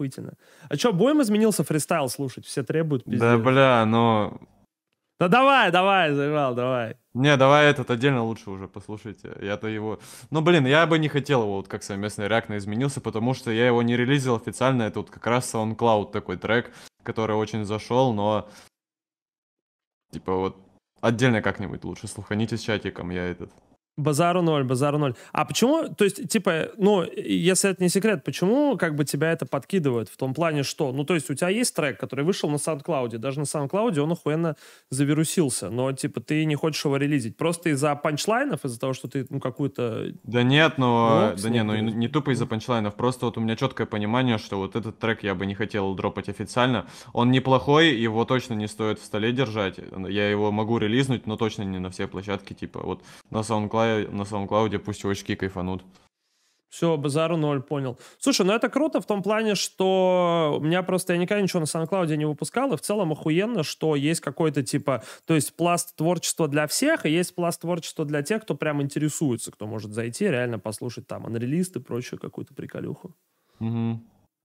охуительно. А что, будем изменился фристайл слушать? Все требуют пиздец. Да, бля, но... Ну. Да давай, давай, заебал, давай. Не, давай этот отдельно лучше уже послушайте. Я-то его... Ну, блин, я бы не хотел его вот как совместный на изменился, потому что я его не релизил официально. Это вот как раз SoundCloud такой трек, который очень зашел, но... Типа вот отдельно как-нибудь лучше слуханитесь с чатиком, я этот Базару ноль, базару ноль. А почему, то есть, типа, ну, если это не секрет, почему как бы тебя это подкидывает? В том плане, что, ну, то есть, у тебя есть трек, который вышел на SoundCloud, даже на SoundCloud он охуенно завирусился, но, типа, ты не хочешь его релизить. Просто из-за панчлайнов, из-за того, что ты, ну, какую-то... Да нет, но... Ну, да нет, ну, не, не тупо из-за панчлайнов, просто вот у меня четкое понимание, что вот этот трек я бы не хотел дропать официально. Он неплохой, его точно не стоит в столе держать. Я его могу релизнуть, но точно не на все площадки, типа, вот на SoundCloud места на SoundCloud, пусть его очки кайфанут. Все, базару ноль, понял. Слушай, ну это круто в том плане, что у меня просто я никогда ничего на SoundCloud не выпускал, и в целом охуенно, что есть какой-то типа, то есть пласт творчества для всех, и есть пласт творчества для тех, кто прям интересуется, кто может зайти, реально послушать там анрелист и прочую какую-то приколюху. Угу.